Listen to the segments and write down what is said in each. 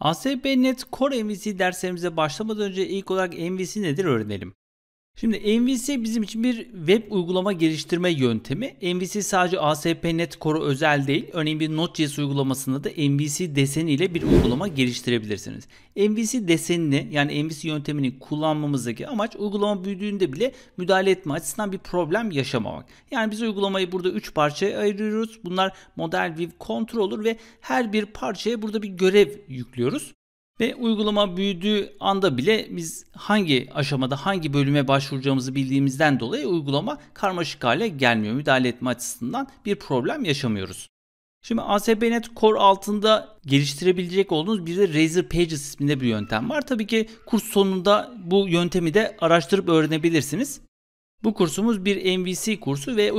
ASP.NET Core MVC derslerimize başlamadan önce ilk olarak MVC nedir öğrenelim. Şimdi MVC bizim için bir web uygulama geliştirme yöntemi. MVC sadece ASP.NET Core özel değil. Örneğin bir Node.js uygulamasında da MVC deseni ile bir uygulama geliştirebilirsiniz. MVC desenini yani MVC yöntemini kullanmamızdaki amaç uygulama büyüdüğünde bile müdahale etme açısından bir problem yaşamamak. Yani biz uygulamayı burada 3 parçaya ayırıyoruz. Bunlar model, view, controller ve her bir parçaya burada bir görev yüklüyoruz. Ve uygulama büyüdüğü anda bile biz hangi aşamada hangi bölüme başvuracağımızı bildiğimizden dolayı uygulama karmaşık hale gelmiyor. Müdahale etme açısından bir problem yaşamıyoruz. Şimdi ASP.NET Core altında geliştirebilecek olduğunuz bir de Razer Pages isminde bir yöntem var. Tabii ki kurs sonunda bu yöntemi de araştırıp öğrenebilirsiniz. Bu kursumuz bir MVC kursu ve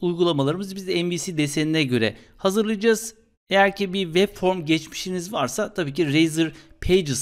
uygulamalarımızı biz MVC desenine göre hazırlayacağız. Eğer ki bir web form geçmişiniz varsa tabii ki Razer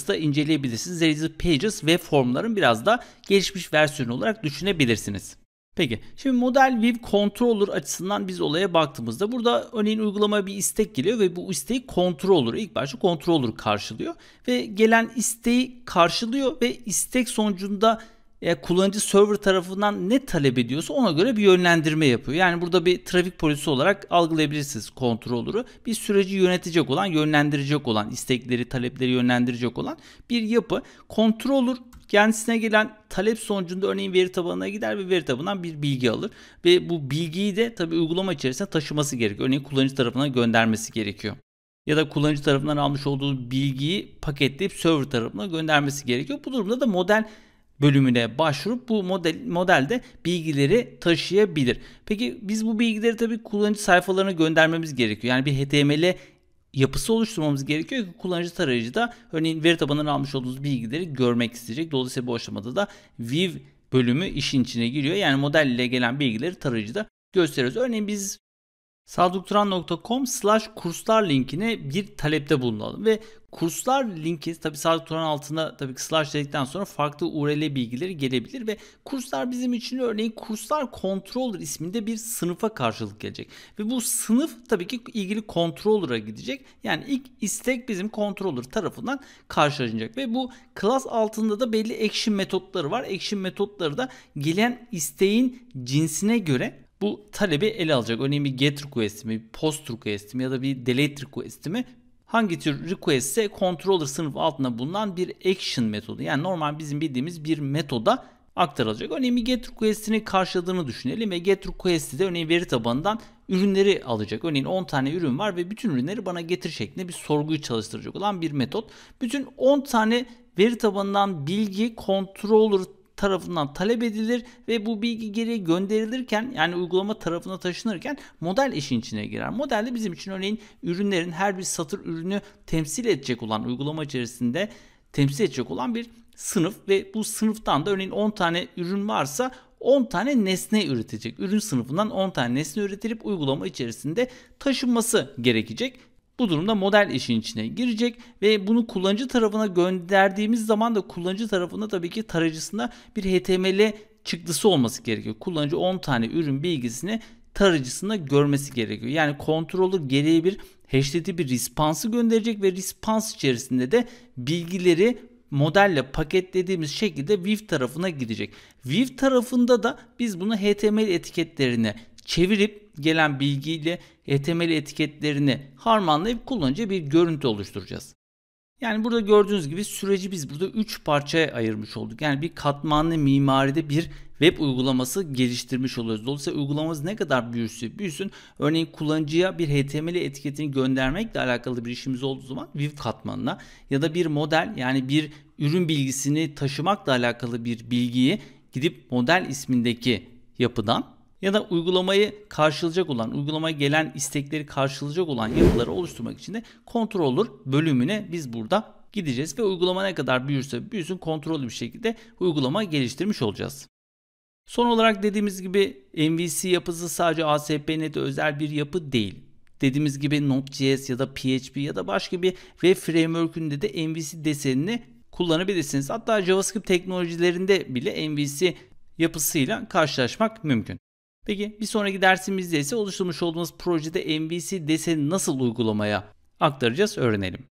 da inceleyebilirsiniz. Razer Pages web formların biraz da gelişmiş versiyonu olarak düşünebilirsiniz. Peki şimdi model view controller açısından biz olaya baktığımızda burada örneğin uygulamaya bir istek geliyor ve bu isteği controller ilk başta controller karşılıyor ve gelen isteği karşılıyor ve istek sonucunda e, kullanıcı server tarafından ne talep ediyorsa ona göre bir yönlendirme yapıyor. Yani burada bir trafik polisi olarak algılayabilirsiniz kontrolörü. Bir süreci yönetecek olan, yönlendirecek olan, istekleri, talepleri yönlendirecek olan bir yapı. Kontrolör kendisine gelen talep sonucunda örneğin veri tabanına gider ve veri tabanından bir bilgi alır. Ve bu bilgiyi de tabi uygulama içerisinde taşıması gerekiyor. Örneğin kullanıcı tarafına göndermesi gerekiyor ya da kullanıcı tarafından almış olduğu bilgiyi paketleyip server tarafına göndermesi gerekiyor. Bu durumda da model bölümüne başvurup bu model modelde bilgileri taşıyabilir. Peki biz bu bilgileri tabii kullanıcı sayfalarına göndermemiz gerekiyor. Yani bir HTML yapısı oluşturmamız gerekiyor ki kullanıcı tarayıcıda örneğin veri tabanından almış olduğunuz bilgileri görmek isteyecek. Dolayısıyla bu aşamada da view bölümü işin içine giriyor. Yani modelle gelen bilgileri tarayıcıda gösteriyoruz. Örneğin biz sadukturan.com slash kurslar linkine bir talepte bulunalım ve kurslar linki tabi sadukturan altında tabii slash dedikten sonra farklı URL bilgileri gelebilir ve kurslar bizim için örneğin kurslar controller isminde bir sınıfa karşılık gelecek ve bu sınıf tabii ki ilgili controller'a gidecek yani ilk istek bizim controller tarafından karşılanacak ve bu class altında da belli action metotları var action metotları da gelen isteğin cinsine göre bu talebi ele alacak. Örneğin bir get request mi, post request mi ya da bir delete request mi? Hangi tür request ise controller sınıf altında bulunan bir action metodu. Yani normal bizim bildiğimiz bir metoda aktarılacak. Örneğin bir get request'ini karşıladığını düşünelim ve get request'i de örneğin veri tabanından ürünleri alacak. Örneğin 10 tane ürün var ve bütün ürünleri bana getir şeklinde bir sorguyu çalıştıracak olan bir metot. Bütün 10 tane veri tabanından bilgi controller tarafından talep edilir ve bu bilgi geri gönderilirken yani uygulama tarafına taşınırken model işin içine girer. Modelde bizim için örneğin ürünlerin her bir satır ürünü temsil edecek olan uygulama içerisinde temsil edecek olan bir sınıf ve bu sınıftan da örneğin 10 tane ürün varsa 10 tane nesne üretecek. Ürün sınıfından 10 tane nesne üretilip uygulama içerisinde taşınması gerekecek bu durumda model işin içine girecek ve bunu kullanıcı tarafına gönderdiğimiz zaman da kullanıcı tarafında tabii ki tarayıcısında bir HTML çıktısı olması gerekiyor. Kullanıcı 10 tane ürün bilgisini tarayıcısında görmesi gerekiyor. Yani kontrolü gereği bir HTTP response'ı gönderecek ve response içerisinde de bilgileri modelle paketlediğimiz şekilde Viv tarafına gidecek. Viv tarafında da biz bunu HTML etiketlerine çevirip gelen bilgiyle HTML etiketlerini harmanlayıp kullanıcı bir görüntü oluşturacağız. Yani burada gördüğünüz gibi süreci biz burada 3 parçaya ayırmış olduk. Yani bir katmanlı mimaride bir web uygulaması geliştirmiş oluyoruz. Dolayısıyla uygulamamız ne kadar büyüsü büyüsün. Örneğin kullanıcıya bir HTML etiketini göndermekle alakalı bir işimiz olduğu zaman View katmanına ya da bir model yani bir ürün bilgisini taşımakla alakalı bir bilgiyi gidip model ismindeki yapıdan ya da uygulamayı karşılayacak olan, uygulamaya gelen istekleri karşılayacak olan yapıları oluşturmak için de controller bölümüne biz burada gideceğiz ve uygulama ne kadar büyürse büyüsün kontrollü bir şekilde uygulama geliştirmiş olacağız. Son olarak dediğimiz gibi MVC yapısı sadece ASP.NET'e özel bir yapı değil. Dediğimiz gibi Node.js ya da PHP ya da başka bir web framework'ünde de MVC desenini kullanabilirsiniz. Hatta JavaScript teknolojilerinde bile MVC yapısıyla karşılaşmak mümkün. Peki bir sonraki dersimizde ise oluşturmuş olduğumuz projede MVC deseni nasıl uygulamaya aktaracağız öğrenelim.